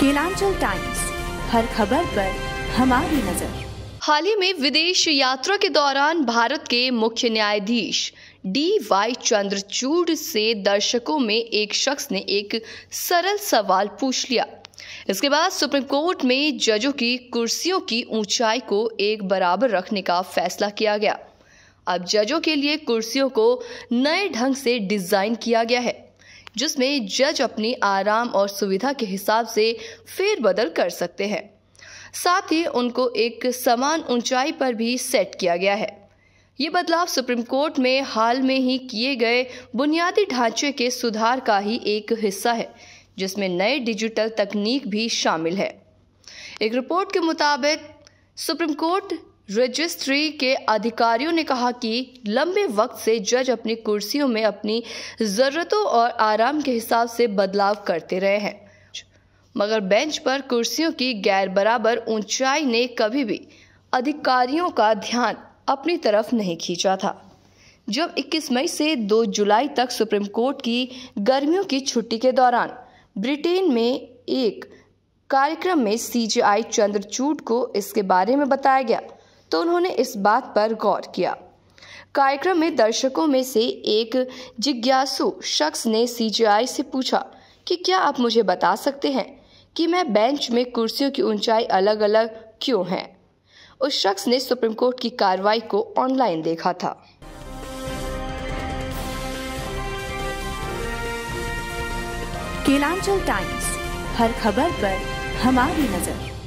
Kelanchal times हर खबर पर हमारी नजर हाल ही में विदेश यात्रा के दौरान भारत के मुख्य न्यायाधीश डी वाई चंद्रचूड से दर्शकों में एक शख्स ने एक सरल सवाल पूछ लिया इसके बाद सुप्रीम कोर्ट में जजों की कुर्सियों की ऊंचाई को एक बराबर रखने का फैसला किया गया अब जजों के लिए कुर्सियों को नए ढंग से डिजाइन किया गया है जिसमें जज अपनी आराम और सुविधा के हिसाब से फेरबदल कर सकते हैं साथ ही उनको एक समान ऊंचाई पर भी सेट किया गया है ये बदलाव सुप्रीम कोर्ट में हाल में ही किए गए बुनियादी ढांचे के सुधार का ही एक हिस्सा है जिसमें नए डिजिटल तकनीक भी शामिल है एक रिपोर्ट के मुताबिक सुप्रीम कोर्ट रजिस्ट्री के अधिकारियों ने कहा कि लंबे वक्त से जज अपनी कुर्सियों में अपनी ज़रूरतों और आराम के हिसाब से बदलाव करते रहे हैं मगर बेंच पर कुर्सियों की गैर बराबर ऊंचाई ने कभी भी अधिकारियों का ध्यान अपनी तरफ नहीं खींचा था जब 21 मई से 2 जुलाई तक सुप्रीम कोर्ट की गर्मियों की छुट्टी के दौरान ब्रिटेन में एक कार्यक्रम में सीजीआई चंद्रचूड को इसके बारे में बताया गया तो उन्होंने इस बात पर गौर किया कार्यक्रम में दर्शकों में से एक जिज्ञासु शख्स ने सीजीआई से पूछा कि क्या आप मुझे बता सकते हैं कि मैं बेंच में कुर्सियों की ऊंचाई अलग अलग क्यों है उस शख्स ने सुप्रीम कोर्ट की कार्रवाई को ऑनलाइन देखा था केलांचल टाइम्स हर खबर पर हमारी नजर